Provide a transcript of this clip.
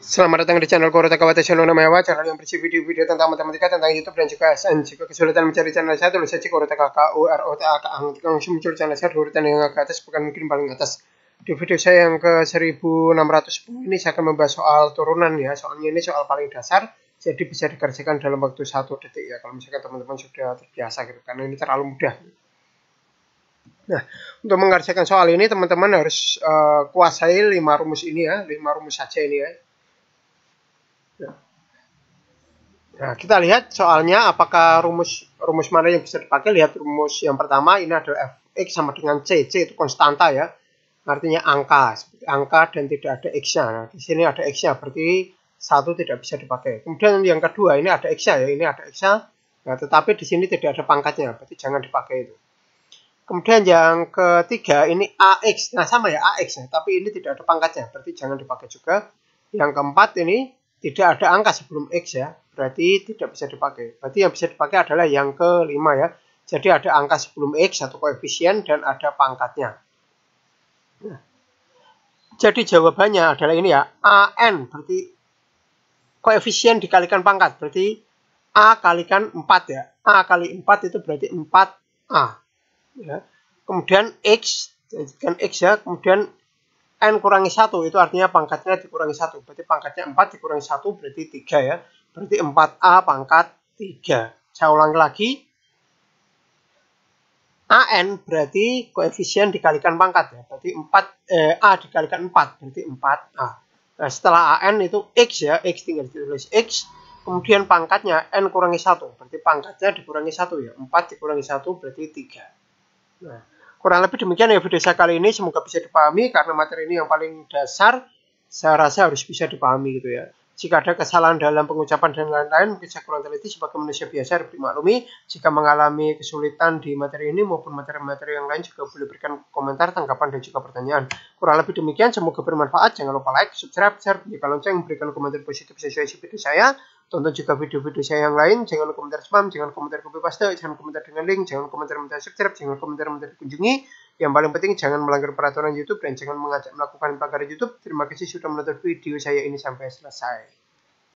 Selamat datang di channel Korota Channel Nama Mewah, channel yang berisi video-video tentang matematika, tentang YouTube dan juga SN. Jika kesulitan mencari channel saya, tulis saja Korota KKU, ROTA, Jika Langsung muncul channel saya Dua urutan yang agak atas, bukan mungkin paling atas. Di video saya yang ke 1610 ini, saya akan membahas soal turunan ya. Soalnya ini soal paling dasar, jadi bisa dikerjakan dalam waktu satu detik ya. Kalau misalkan teman-teman sudah terbiasa gitu, karena ini terlalu mudah. Nah, untuk mengerjakan soal ini, teman-teman harus uh, kuasai lima rumus ini ya, lima rumus saja ini ya Nah, kita lihat soalnya apakah rumus rumus mana yang bisa dipakai. Lihat rumus yang pertama ini adalah fx sama dengan c. c itu konstanta ya. Artinya angka, angka dan tidak ada x-nya. Nah, di sini ada x-nya, berarti satu tidak bisa dipakai. Kemudian yang kedua ini ada x-nya ya, ini ada x-nya. Nah, tetapi di sini tidak ada pangkatnya, berarti jangan dipakai itu. Kemudian yang ketiga ini ax. Nah, sama ya ax ya, tapi ini tidak ada pangkatnya, berarti jangan dipakai juga. Yang keempat ini tidak ada angka sebelum X ya, berarti tidak bisa dipakai. Berarti yang bisa dipakai adalah yang kelima ya. Jadi ada angka sebelum X, satu koefisien, dan ada pangkatnya. Nah. Jadi jawabannya adalah ini ya, AN berarti koefisien dikalikan pangkat, berarti A kalikan 4 ya. A kali 4 itu berarti 4A. Ya. Kemudian X, jadikan X ya, kemudian n kurangi satu itu artinya pangkatnya dikurangi satu Berarti pangkatnya 4 dikurangi satu berarti 3 ya. Berarti 4A pangkat 3. Saya ulangi lagi. AN berarti koefisien dikalikan pangkat ya. Berarti 4 eh, A dikalikan 4 berarti 4A. Nah, setelah AN itu X ya. X tinggal ditulis X. Kemudian pangkatnya N kurangi satu Berarti pangkatnya dikurangi satu ya. 4 dikurangi satu berarti 3. Nah, kurang lebih demikian ya video saya kali ini semoga bisa dipahami karena materi ini yang paling dasar saya rasa harus bisa dipahami gitu ya jika ada kesalahan dalam pengucapan dan lain-lain mungkin saya kurang teliti sebagai manusia biasa harus dimaklumi jika mengalami kesulitan di materi ini maupun materi-materi yang lain juga boleh berikan komentar tanggapan dan juga pertanyaan kurang lebih demikian semoga bermanfaat jangan lupa like subscribe share bunyikan lonceng berikan komentar positif sesuai video saya Tonton juga video-video saya yang lain. Jangan lupa komentar spam, jangan lupa komentar copy paste, jangan komentar dengan link, jangan lupa komentar minta subscribe, jangan lupa komentar minta dikunjungi. Yang paling penting jangan melanggar peraturan YouTube dan jangan mengajak melakukan pelanggaran YouTube. Terima kasih sudah menonton video saya ini sampai selesai.